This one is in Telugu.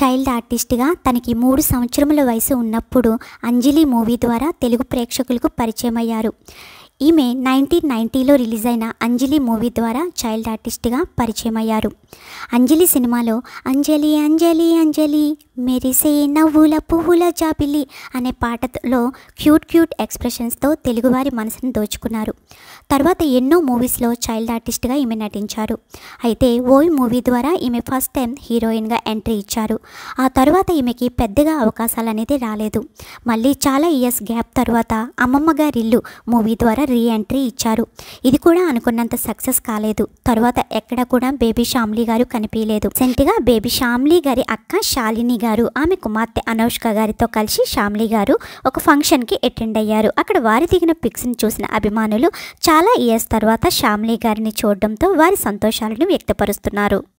చైల్డ్ ఆర్టిస్ట్గా తనకి మూడు సంవత్సరముల వయసు ఉన్నప్పుడు అంజలి మూవీ ద్వారా తెలుగు ప్రేక్షకులకు పరిచయమయ్యారు ఈమె నైన్టీన్ నైన్టీలో రిలీజ్ అయిన అంజలి మూవీ ద్వారా చైల్డ్ ఆర్టిస్ట్గా పరిచయం అయ్యారు అంజలి సినిమాలో అంజలి అంజలి అంజలి మెరిసే నవ్వుల పువ్వుల జాబిలి అనే పాటలో క్యూట్ క్యూట్ ఎక్స్ప్రెషన్స్తో తెలుగువారి మనసును దోచుకున్నారు తర్వాత ఎన్నో మూవీస్లో చైల్డ్ ఆర్టిస్ట్గా ఈమె నటించారు అయితే ఓయ్ మూవీ ద్వారా ఈమె ఫస్ట్ టైం హీరోయిన్గా ఎంట్రీ ఇచ్చారు ఆ తర్వాత ఈమెకి పెద్దగా అవకాశాలు అనేది రాలేదు మళ్ళీ చాలా ఇయర్స్ గ్యాప్ తర్వాత అమ్మమ్మగారిల్లు మూవీ ద్వారా రీ ఎంట్రీ ఇచ్చారు ఇది కూడా అనుకున్నంత సక్సెస్ కాలేదు తర్వాత ఎక్కడ కూడా బేబీ షామ్లీ గారు కనిపించలేదు సెంట్గా బేబీ షామ్లీ గారి అక్క శాలిని గారు ఆమె కుమార్తె అనౌష్క గారితో కలిసి షామ్లీ గారు ఒక ఫంక్షన్కి అటెండ్ అయ్యారు అక్కడ వారి దిగిన పిక్స్ని చూసిన అభిమానులు చాలా ఇయర్స్ తర్వాత షామ్లీ గారిని చూడడంతో వారి సంతోషాలను వ్యక్తపరుస్తున్నారు